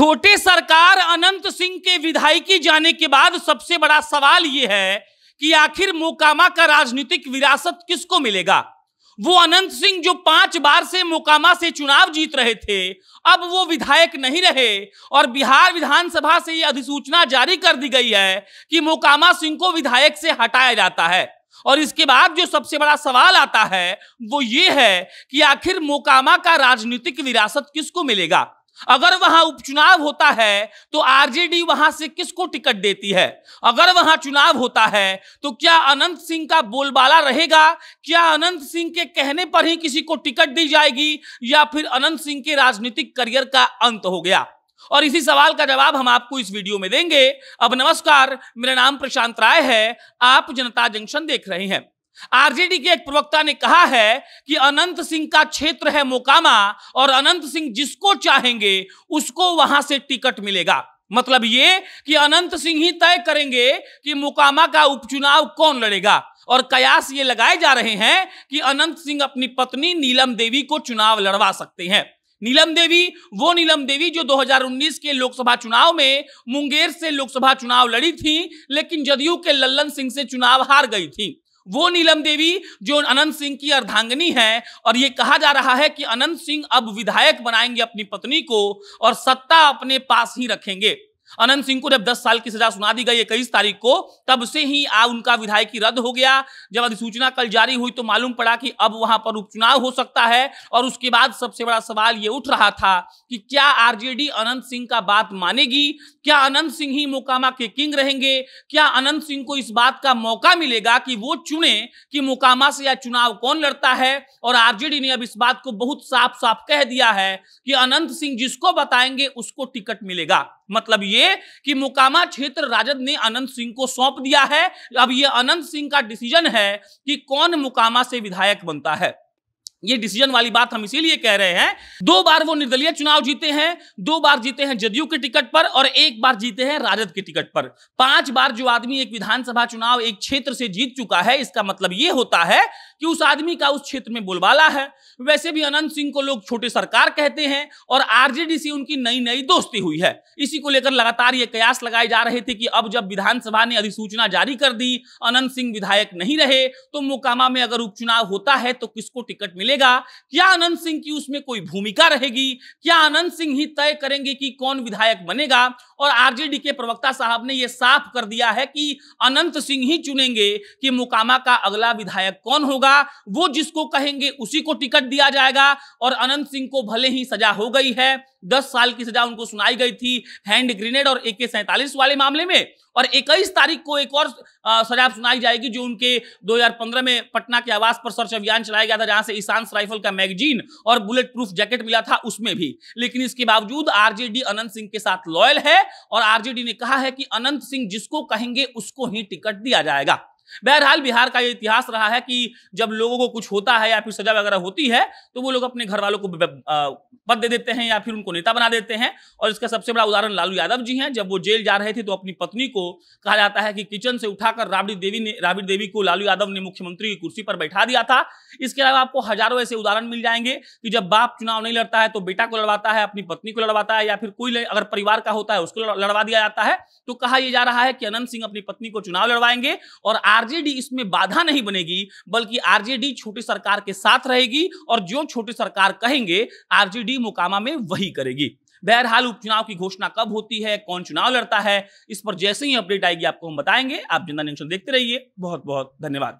छोटे सरकार अनंत सिंह के विधायकी जाने के बाद सबसे बड़ा सवाल यह है कि आखिर मोकामा का राजनीतिक विरासत किसको मिलेगा वो अनंत सिंह जो पांच बार से मोकामा से चुनाव जीत रहे थे अब वो विधायक नहीं रहे और बिहार विधानसभा से ये अधिसूचना जारी कर दी गई है कि मोकामा सिंह को विधायक से हटाया जाता है और इसके बाद जो सबसे बड़ा सवाल आता है वो ये है कि आखिर मोकामा का राजनीतिक विरासत किसको मिलेगा अगर वहां उपचुनाव होता है तो आरजेडी वहां से किसको टिकट देती है अगर वहां चुनाव होता है तो क्या अनंत सिंह का बोलबाला रहेगा क्या अनंत सिंह के कहने पर ही किसी को टिकट दी जाएगी या फिर अनंत सिंह के राजनीतिक करियर का अंत हो गया और इसी सवाल का जवाब हम आपको इस वीडियो में देंगे अब नमस्कार मेरा नाम प्रशांत राय है आप जनता जंक्शन देख रहे हैं आरजेडी के एक प्रवक्ता ने कहा है कि अनंत सिंह का क्षेत्र है मोकामा और अनंत सिंह जिसको चाहेंगे उसको वहां से टिकट मिलेगा मतलब ये कि अनंत सिंह ही तय करेंगे कि मोकामा का उपचुनाव कौन लड़ेगा और कयास ये लगाए जा रहे हैं कि अनंत सिंह अपनी पत्नी नीलम देवी को चुनाव लड़वा सकते हैं नीलम देवी वो नीलम देवी जो 2019 के लोकसभा चुनाव में मुंगेर से लोकसभा चुनाव लड़ी थी लेकिन जदयू के लल्लन सिंह से चुनाव हार गई थी वो नीलम देवी जो अनंत सिंह की अर्धांगनी है और ये कहा जा रहा है कि अनंत सिंह अब विधायक बनाएंगे अपनी पत्नी को और सत्ता अपने पास ही रखेंगे अनंत सिंह को जब 10 साल की सजा सुना दी गई इक्कीस तारीख को तब से ही आ उनका विधायकी रद्द हो गया जब अधिसूचना कल जारी हुई तो मालूम पड़ा कि अब वहां पर उपचुनाव हो सकता है और उसके बाद सबसे बड़ा सवाल ये उठ रहा था कि क्या आरजेडी अनंत सिंह का बात मानेगी क्या अनंत सिंह ही मोकामा के किंग रहेंगे क्या अनंत सिंह को इस बात का मौका मिलेगा कि वो चुने कि मोकामा से या चुनाव कौन लड़ता है और आरजेडी ने अब इस बात को बहुत साफ साफ कह दिया है कि अनंत सिंह जिसको बताएंगे उसको टिकट मिलेगा मतलब ये ये कि मुकामा क्षेत्र राजद ने अनंत सिंह को सौंप दिया है अब ये अनंत सिंह का डिसीजन है कि कौन मुकामा से विधायक बनता है ये डिसीजन वाली बात हम इसीलिए कह रहे हैं दो बार वो निर्दलीय चुनाव जीते हैं दो बार जीते हैं जदयू के टिकट पर और एक बार जीते हैं राजद के टिकट पर पांच बार जो आदमी एक विधानसभा चुनाव एक क्षेत्र से जीत चुका है इसका मतलब ये होता है कि उस आदमी का उस क्षेत्र में बोलबाला है वैसे भी अनंत सिंह को लोग छोटे सरकार कहते हैं और आरजेडी से उनकी नई नई दोस्ती हुई है इसी को लेकर लगातार ये कयास लगाए जा रहे थे कि अब जब विधानसभा ने अधिसूचना जारी कर दी अनंत सिंह विधायक नहीं रहे तो मोकामा में अगर उपचुनाव होता है तो किसको टिकट मिलेगा क्या अनंत सिंह की उसमें कोई भूमिका रहेगी क्या अनंत सिंह ही तय करेंगे कि कौन विधायक बनेगा और आरजेडी के प्रवक्ता साहब ने यह साफ कर दिया है कि अनंत सिंह ही चुनेंगे कि मुकामा का अगला विधायक कौन होगा वो जिसको कहेंगे उसी को टिकट दिया जाएगा और अनंत सिंह को भले ही सजा हो गई है दस साल की सजा उनको सुनाई गई थी हैंड ग्रेनेड और ए के सैंतालीस वाले मामले में और इक्कीस तारीख को एक और सजा सुनाई जाएगी जो उनके 2015 में पटना के आवास पर सर्च अभियान चलाया गया था जहां से ईशांस राइफल का मैगजीन और बुलेट प्रूफ जैकेट मिला था उसमें भी लेकिन इसके बावजूद आरजेडी अनंत सिंह के साथ लॉयल है और आरजेडी ने कहा है कि अनंत सिंह जिसको कहेंगे उसको ही टिकट दिया जाएगा बहरहाल बिहार का ये इतिहास रहा है कि जब लोगों को कुछ होता है या फिर सजा वगैरह होती है तो वो लोग अपने घर वालों को पद दे देते हैं या फिर उनको नेता बना देते हैं और इसका सबसे बड़ा उदाहरण लालू यादव जी हैं जब वो जेल जा रहे थे तो अपनी पत्नी को कहा जाता है कि किचन से उठाकर राबड़ी देवी ने राबड़ी देवी को लालू यादव ने मुख्यमंत्री की कुर्सी पर बैठा दिया था इसके अलावा आपको हजारों ऐसे उदाहरण मिल जाएंगे कि जब बाप चुनाव नहीं लड़ता है तो बेटा को लड़वाता है अपनी पत्नी को लड़वाता है या फिर कोई अगर परिवार का होता है उसको लड़वा दिया जाता है तो कहा यह जा रहा है कि अनंत सिंह अपनी पत्नी को चुनाव लड़वाएंगे और आज आरजेडी इसमें बाधा नहीं बनेगी बल्कि आरजेडी छोटी सरकार के साथ रहेगी और जो छोटी सरकार कहेंगे आरजेडी मुकामा में वही करेगी बहरहाल उपचुनाव की घोषणा कब होती है कौन चुनाव लड़ता है इस पर जैसे ही अपडेट आएगी आपको हम बताएंगे आप जनता जंक्शन देखते रहिए बहुत बहुत धन्यवाद